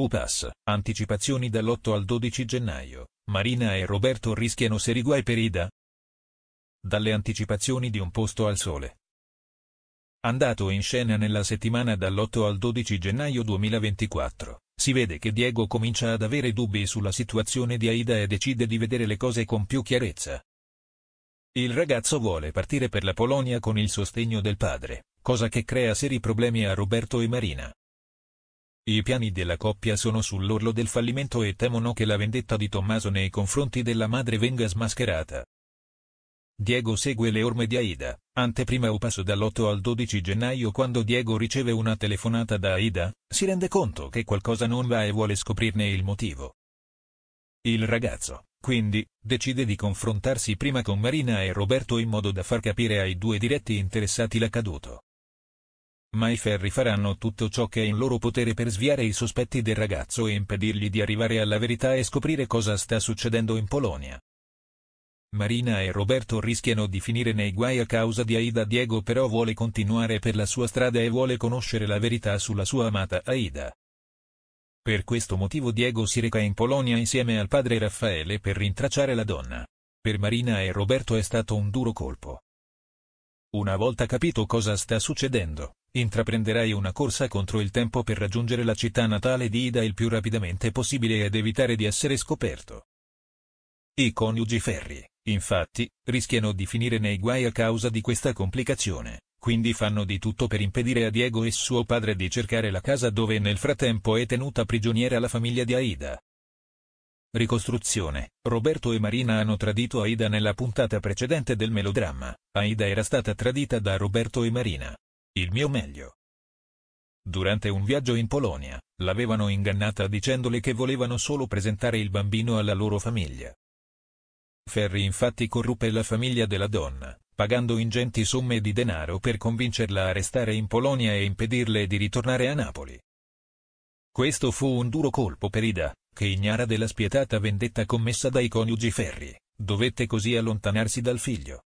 UPAS, anticipazioni dall'8 al 12 gennaio, Marina e Roberto rischiano seri guai per Ida. Dalle anticipazioni di un posto al sole. Andato in scena nella settimana dall'8 al 12 gennaio 2024, si vede che Diego comincia ad avere dubbi sulla situazione di Aida e decide di vedere le cose con più chiarezza. Il ragazzo vuole partire per la Polonia con il sostegno del padre, cosa che crea seri problemi a Roberto e Marina. I piani della coppia sono sull'orlo del fallimento e temono che la vendetta di Tommaso nei confronti della madre venga smascherata. Diego segue le orme di Aida, anteprima o passo dall'8 al 12 gennaio quando Diego riceve una telefonata da Aida, si rende conto che qualcosa non va e vuole scoprirne il motivo. Il ragazzo, quindi, decide di confrontarsi prima con Marina e Roberto in modo da far capire ai due diretti interessati l'accaduto ma i ferri faranno tutto ciò che è in loro potere per sviare i sospetti del ragazzo e impedirgli di arrivare alla verità e scoprire cosa sta succedendo in Polonia. Marina e Roberto rischiano di finire nei guai a causa di Aida Diego però vuole continuare per la sua strada e vuole conoscere la verità sulla sua amata Aida. Per questo motivo Diego si reca in Polonia insieme al padre Raffaele per rintracciare la donna. Per Marina e Roberto è stato un duro colpo. Una volta capito cosa sta succedendo, Intraprenderai una corsa contro il tempo per raggiungere la città natale di Ida il più rapidamente possibile ed evitare di essere scoperto. I coniugi Ferri, infatti, rischiano di finire nei guai a causa di questa complicazione, quindi fanno di tutto per impedire a Diego e suo padre di cercare la casa dove nel frattempo è tenuta prigioniera la famiglia di Aida. Ricostruzione. Roberto e Marina hanno tradito Aida nella puntata precedente del melodramma. Aida era stata tradita da Roberto e Marina, il mio meglio. Durante un viaggio in Polonia, l'avevano ingannata dicendole che volevano solo presentare il bambino alla loro famiglia. Ferri infatti corruppe la famiglia della donna, pagando ingenti somme di denaro per convincerla a restare in Polonia e impedirle di ritornare a Napoli. Questo fu un duro colpo per Ida, che ignara della spietata vendetta commessa dai coniugi Ferri, dovette così allontanarsi dal figlio.